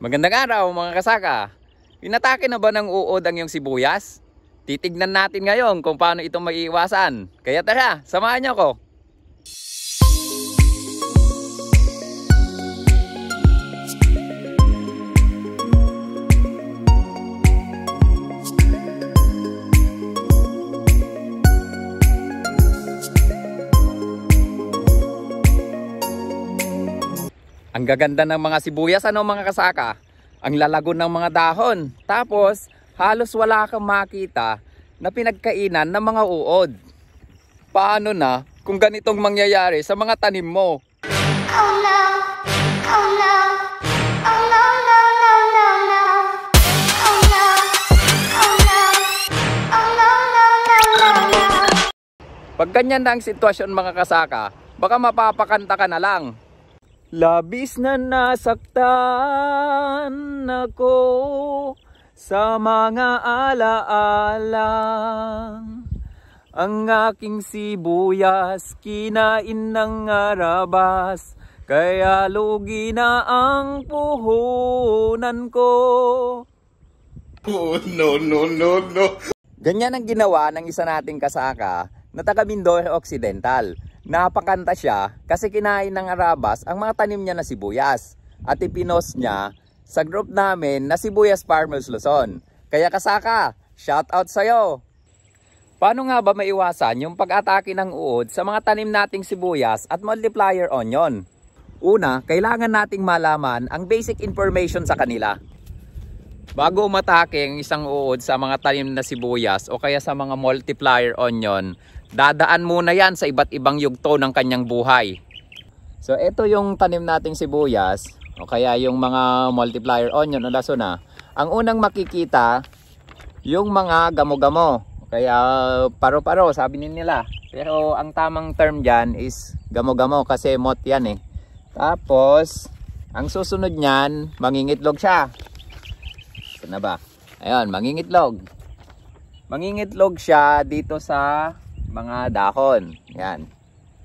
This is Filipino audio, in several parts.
Magandang araw mga kasaka. Inatake na ba ng uod ang iyong sibuyas? Titignan natin ngayon kung paano ito maiiwasan. Kaya tara, samahan niyo ko. Ang gaganda ng mga sibuyas, ano mga kasaka? Ang lalago ng mga dahon. Tapos, halos wala kang makita na pinagkainan ng mga uod. Paano na kung ganitong mangyayari sa mga tanim mo? Oh no! Oh no! Oh no! no, no, no, no. Oh no! Oh no! Oh no, no, no, no, no. Pag ganyan na ang sitwasyon mga kasaka, baka mapapakanta ka na lang. Labis na nasaktan ako sa mga alaalang Ang aking sibuyas kinain ng arabas Kaya lugi na ang puhunan ko Oh no no no no Ganyan ang ginawa ng isa nating kasaka na taga Mindoro Occidental napakanta siya kasi kinain ng Arabas ang mga tanim niya na sibuyas at ipinos niya sa group namin na Sibuyas Farmers Luzon. Kaya kasaka, shout out sa'yo! Paano nga ba maiwasan yung pag-atake ng uod sa mga tanim nating sibuyas at multiplier onion? Una, kailangan nating malaman ang basic information sa kanila. Bago umatake ang isang uod sa mga tanim na sibuyas o kaya sa mga multiplier onion, Dadaan muna yan sa iba't ibang yugto ng kanyang buhay. So ito yung tanim nating sibuyas o kaya yung mga multiplier onion o lasuna. Ang unang makikita yung mga gamo-gamo. Kaya paro-paro sabi nila. Pero ang tamang term dyan is gamo-gamo kasi mot yan eh. Tapos ang susunod niyan mangingitlog siya. Ito na ba? Ayan, mangingitlog. Mangingitlog siya dito sa mga dahon. Yan.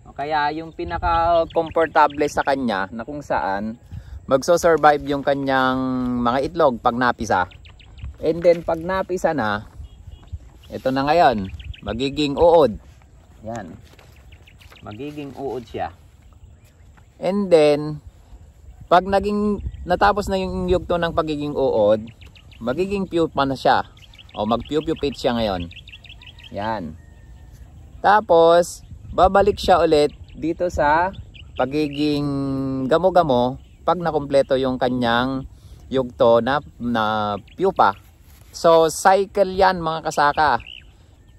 O Kaya yung pinaka-comfortable sa kanya na kung saan magso-survive yung kanyang mga itlog pag napisa. And then pag napisa na, ito na ngayon, magiging uod. Yan. Magiging uod siya. And then, pag naging natapos na yung yugto ng pagiging uod, magiging pupa na siya. O mag-pupa siya ngayon. Yan. Tapos, babalik siya ulit dito sa pagiging gamo-gamo pag nakumpleto yung kanyang yugto na, na pupa. So, cycle yan mga kasaka.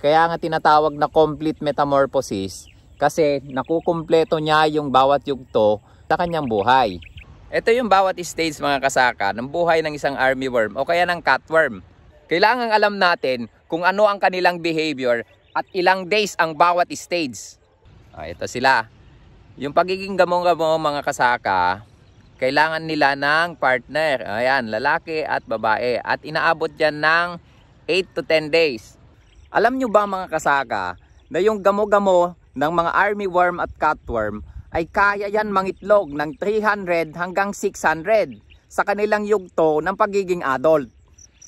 Kaya nga tinatawag na complete metamorphosis kasi nakukumpleto niya yung bawat yugto sa kanyang buhay. Ito yung bawat stage mga kasaka ng buhay ng isang army worm o kaya ng cutworm. Kailangan alam natin kung ano ang kanilang behavior at ilang days ang bawat stage. Ah, ito sila. Yung pagiging gamong-gamong mga kasaka, kailangan nila ng partner. Ayan, lalaki at babae. At inaabot yan ng 8 to 10 days. Alam nyo ba mga kasaka na yung gamo-gamo ng mga army worm at cutworm ay kaya yan mangitlog ng 300 hanggang 600 sa kanilang yugto ng pagiging adult.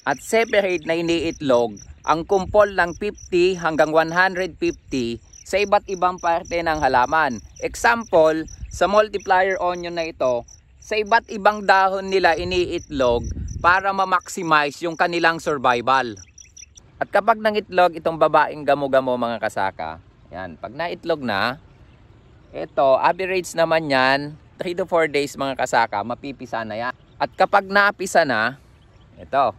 At separate na iniitlog ang kumpol ng 50 hanggang 150 sa iba't ibang parte ng halaman. Example, sa multiplier onion na ito, sa iba't ibang dahon nila iniitlog para ma-maximize yung kanilang survival. At kapag nangitlog itong babaeng gamo-gamo mga kasaka, yan, pag naitlog na, ito, average naman yan, 3 to 4 days mga kasaka, mapipisa na yan. At kapag napisa na, ito,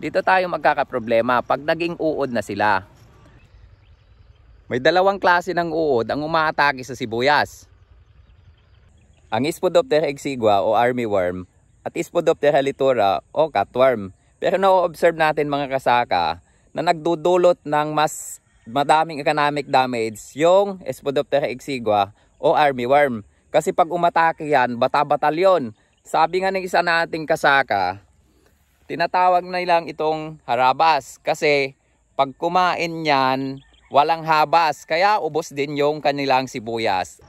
dito tayo magkakaproblema pag naging uod na sila. May dalawang klase ng uod ang umaatake sa sibuyas. Ang Ispodoptera exigua o army worm at Ispodoptera litura o cutworm. Pero na-observe natin mga kasaka na nagdudulot ng mas madaming economic damage yung Espodoptera exigua o army worm. Kasi pag umatake yan, bata-batalyon. Sabi nga ng isa nating kasaka, tinatawag na lang itong harabas kasi pag kumain niyan walang habas. Kaya ubos din yung kanilang sibuyas.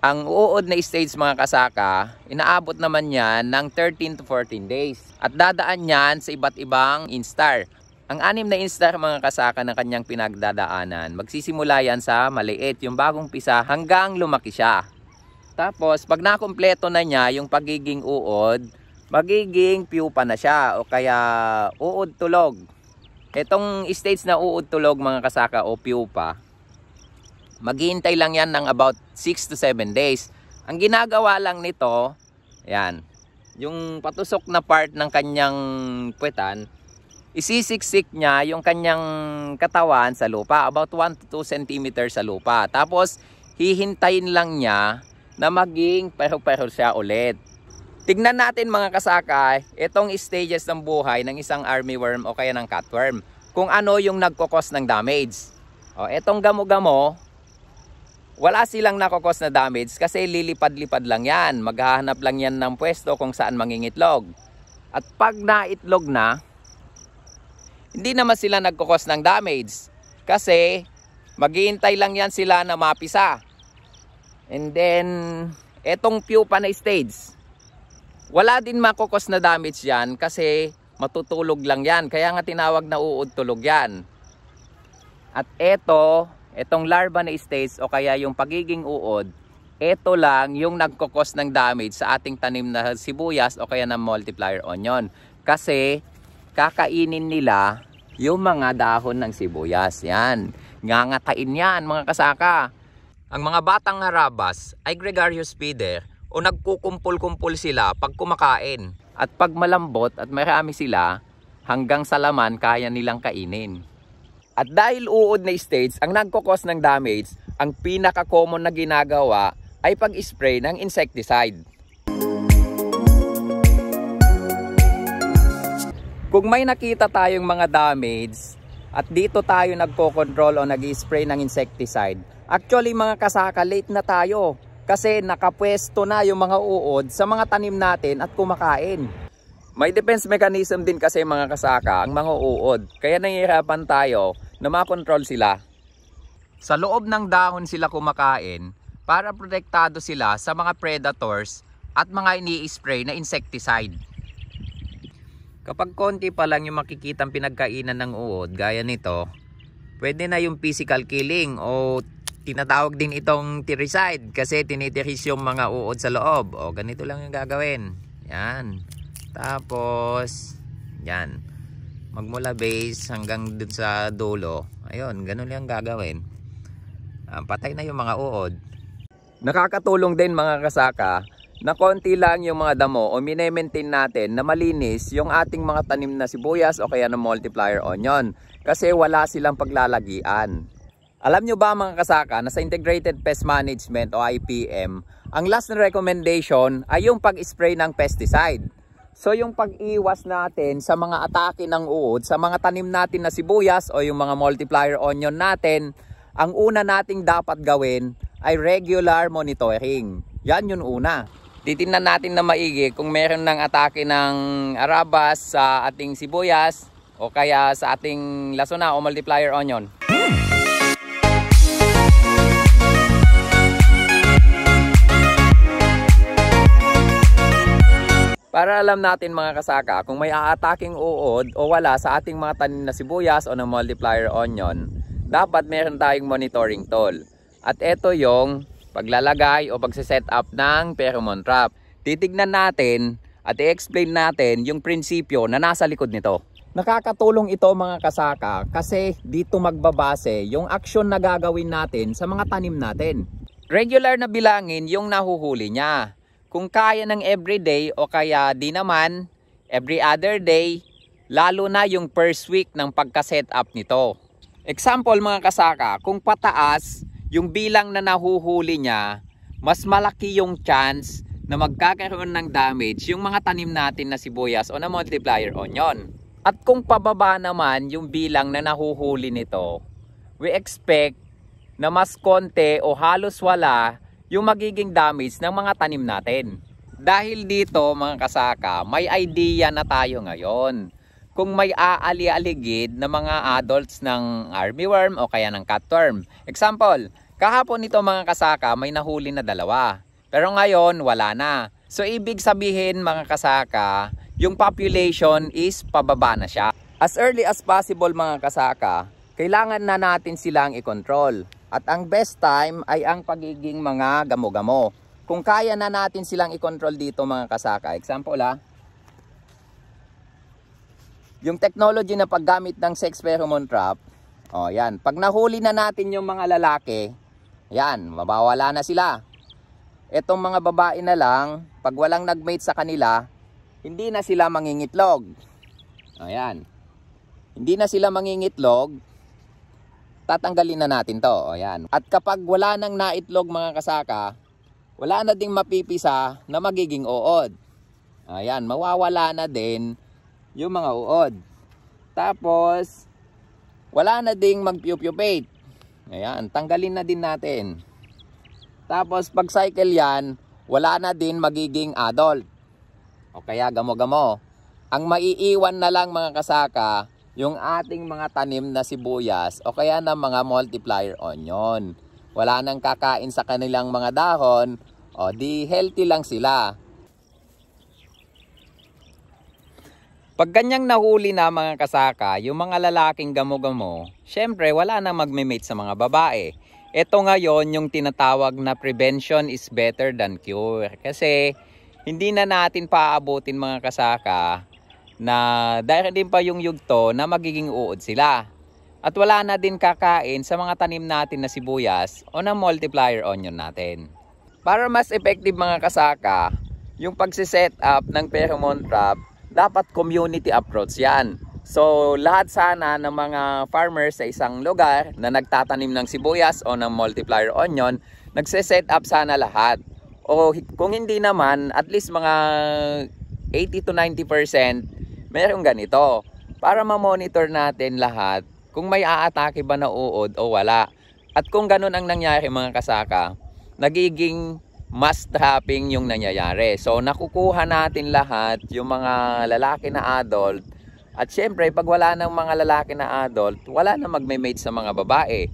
Ang uod na stage mga kasaka, inaabot naman niyan ng 13 to 14 days. At dadaan niyan sa iba't ibang instar. Ang anim na instar mga kasaka ng kanyang pinagdadaanan, magsisimula yan sa maliit, yung bagong pisa hanggang lumaki siya. Tapos pag nakumpleto na niya yung pagiging uod, magiging pupa na siya o kaya uod tulog. Itong stage na uod tulog mga kasaka o pupa, maghihintay lang yan ng about 6 to 7 days. Ang ginagawa lang nito, yan, yung patusok na part ng kanyang puwetan, isisiksik niya yung kanyang katawan sa lupa, about 1 to 2 cm sa lupa. Tapos, hihintayin lang niya na maging pareho-pareho siya ulit. Tignan natin mga kasakay, itong stages ng buhay ng isang army worm o kaya ng cutworm. Kung ano yung nagkokos ng damage. O, itong gamo-gamo, wala silang nakokos na damage kasi lilipad-lipad lang yan. Maghahanap lang yan ng pwesto kung saan mangingitlog. At pag naitlog na, hindi naman sila nagkokos ng damage. Kasi maghihintay lang yan sila na mapisa. And then, etong pupa na stage. Wala din makokos na damage yan kasi matutulog lang yan. Kaya nga tinawag na uod tulog yan. At eto, etong larva na stage o kaya yung pagiging uod, eto lang yung nagkokos ng damage sa ating tanim na sibuyas o kaya ng multiplier onion. Kasi kakainin nila yung mga dahon ng sibuyas. Yan, ngangatain yan mga kasaka. Ang mga batang harabas ay gregarious feeder o nagkukumpul-kumpul sila pag kumakain. At pag malambot at marami sila, hanggang sa laman kaya nilang kainin. At dahil uod na stage ang nagkokos ng damage, ang pinaka-common na ginagawa ay pag-spray ng insecticide. Kung may nakita tayong mga damage at dito tayo nagko-control o nag-spray ng insecticide, actually mga kasaka late na tayo kasi nakapwesto na yung mga uod sa mga tanim natin at kumakain. May defense mechanism din kasi mga kasaka ang mga uod kaya nangihirapan tayo na makontrol sila. Sa loob ng dahon sila kumakain para protektado sila sa mga predators at mga ini-spray na insecticide. Kapag konti pa lang yung makikitang pinagkainan ng uod gaya nito, pwede na yung physical killing o Tinatawag din itong tiricide kasi tinitiris yung mga uod sa loob. O, ganito lang yung gagawin. Yan. Tapos, yan. Magmula base hanggang dun sa dulo. Ayun, ganun lang gagawin. Uh, patay na yung mga uod. Nakakatulong din mga kasaka na konti lang yung mga damo o minemaintain natin na malinis yung ating mga tanim na sibuyas o kaya na multiplier onion kasi wala silang paglalagian. Alam nyo ba mga kasaka na sa Integrated Pest Management o IPM, ang last na recommendation ay yung pag-spray ng pesticide. So yung pag-iwas natin sa mga atake ng uod, sa mga tanim natin na sibuyas o yung mga multiplier onion natin, ang una nating dapat gawin ay regular monitoring. Yan yun una. Titignan natin na maigi kung meron ng atake ng arabas sa ating sibuyas o kaya sa ating lasuna o multiplier onion. Para alam natin mga kasaka kung may aataking uod o wala sa ating mga tanim na sibuyas o ng multiplier onion, dapat meron tayong monitoring tool. At ito yung paglalagay o pagsiset up ng pheromone trap. Titignan natin at i-explain natin yung prinsipyo na nasa likod nito. Nakakatulong ito mga kasaka kasi dito magbabase yung aksyon na gagawin natin sa mga tanim natin. Regular na bilangin yung nahuhuli niya kung kaya ng everyday o kaya di naman, every other day, lalo na yung first week ng pagka-setup nito. Example mga kasaka, kung pataas yung bilang na nahuhuli niya, mas malaki yung chance na magkakaroon ng damage yung mga tanim natin na sibuyas o na multiplier onion. At kung pababa naman yung bilang na nahuhuli nito, we expect na mas konti o halos wala yung magiging damage ng mga tanim natin. Dahil dito mga kasaka, may idea na tayo ngayon. Kung may aali-aligid na mga adults ng armyworm o kaya ng cutworm. Example, kahapon ito mga kasaka may nahuli na dalawa. Pero ngayon wala na. So ibig sabihin mga kasaka, yung population is pababa na siya. As early as possible mga kasaka, kailangan na natin silang i-control. At ang best time ay ang pagiging mga gamo-gamo. Kung kaya na natin silang i-control dito mga kasaka. Example ah. Yung technology na paggamit ng sex pheromone trap. O oh, yan. Pag nahuli na natin yung mga lalaki. Yan. Mabawala na sila. Etong mga babae na lang. Pag walang nagmate sa kanila. Hindi na sila mangingitlog. oh, Ayan. Hindi na sila mangingitlog tatanggalin na natin to. O, At kapag wala nang naitlog mga kasaka, wala na ding mapipisa na magiging uod. Ayan, mawawala na din yung mga uod. Tapos, wala na ding magpupupate. Ayan, tanggalin na din natin. Tapos, pag cycle yan, wala na din magiging adult. O kaya gamo-gamo. Ang maiiwan na lang mga kasaka, yung ating mga tanim na sibuyas o kaya na mga multiplier onion. Wala nang kakain sa kanilang mga dahon o di healthy lang sila. Pag ganyang nahuli na mga kasaka, yung mga lalaking gamo-gamo, syempre wala nang magme-mate sa mga babae. Ito ngayon yung tinatawag na prevention is better than cure. Kasi hindi na natin paaabutin mga kasaka na dahil din pa yung yugto na magiging uod sila. At wala na din kakain sa mga tanim natin na sibuyas o na multiplier onion natin. Para mas effective mga kasaka, yung pagsiset up ng pheromone trap, dapat community approach yan. So lahat sana ng mga farmers sa isang lugar na nagtatanim ng sibuyas o ng multiplier onion, nagsiset up sana lahat. O kung hindi naman, at least mga 80 to 90% merong ganito. Para ma-monitor natin lahat kung may aatake ba na uod o wala. At kung ganun ang nangyari mga kasaka, nagiging mass trapping yung nangyayari. So nakukuha natin lahat yung mga lalaki na adult at syempre pag wala ng mga lalaki na adult, wala na magme-mate sa mga babae.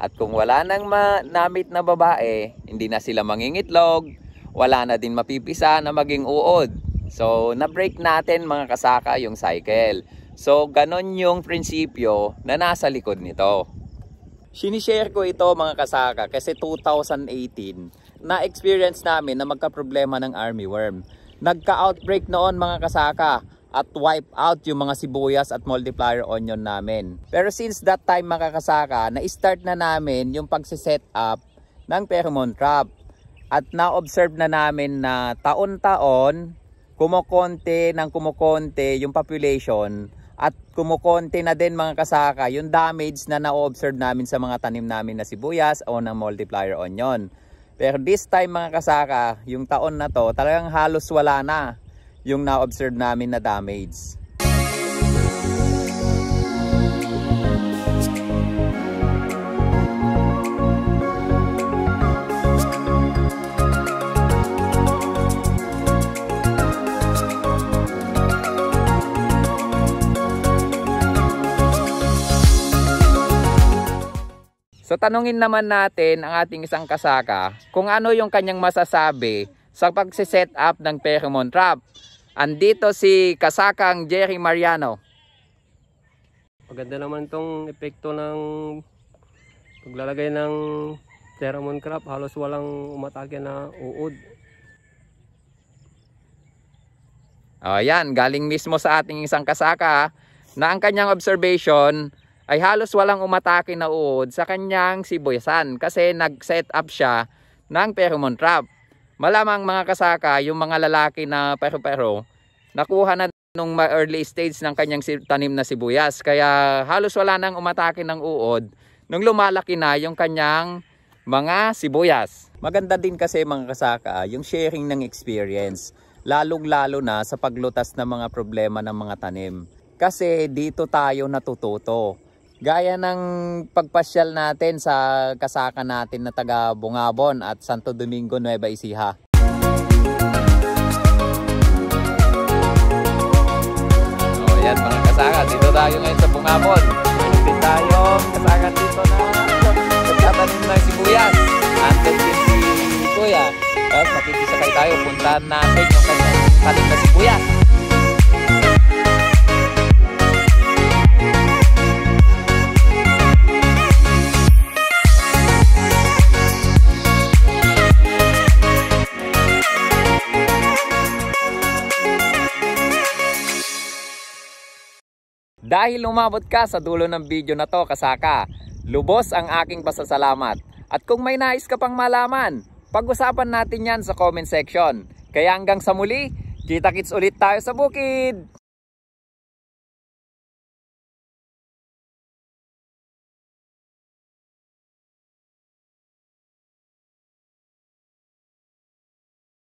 At kung wala nang namit na babae, hindi na sila mangingitlog, wala na din mapipisa na maging uod. So, na-break natin mga kasaka yung cycle. So, ganon yung prinsipyo na nasa likod nito. Sinishare ko ito mga kasaka kasi 2018 na-experience namin na magka-problema ng army worm. Nagka-outbreak noon mga kasaka at wipe out yung mga sibuyas at multiplier onion namin. Pero since that time mga kasaka, na-start na namin yung pagsiset up ng pheromone trap. At na-observe na namin na taon-taon kumokonte ng kumokonte yung population at kumukonti na din mga kasaka yung damage na na-observe namin sa mga tanim namin na sibuyas o ng multiplier onion. Pero this time mga kasaka, yung taon na to, talagang halos wala na yung na-observe namin na damage. So tanungin naman natin ang ating isang kasaka kung ano yung kanyang masasabi sa pagsiset up ng pheromone trap. Andito si kasakang Jerry Mariano. Maganda naman itong epekto ng paglalagay ng pheromone trap. Halos walang umatake na uod. O yan, galing mismo sa ating isang kasaka na ang kanyang observation ay halos walang umatake na uod sa kanyang sibuyasan kasi nag-set up siya ng pheromone trap. Malamang mga kasaka, yung mga lalaki na pero-pero, nakuha na nung early stage ng kanyang tanim na sibuyas. Kaya halos wala nang umatake ng uod nung lumalaki na yung kanyang mga sibuyas. Maganda din kasi mga kasaka yung sharing ng experience. Lalong-lalo na sa paglutas ng mga problema ng mga tanim. Kasi dito tayo natututo Gaya ng pagpasyal natin sa kasaka natin na taga Bungabon at Santo Domingo, Nueva Ecija. Oh, yan mga kasaka, dito tayo ngayon sa Bungabon. Dito tayo, kasaka dito na magtatanim ng sibuyas. Antes din si Kuya. Tapos makikisakay tayo, puntahan natin yung kanyang kalim na sibuyas. Dahil umabot ka sa dulo ng video na to kasaka, lubos ang aking pasasalamat. At kung may nais ka pang malaman, pag-usapan natin yan sa comment section. Kaya hanggang sa muli, kita-kits ulit tayo sa bukid!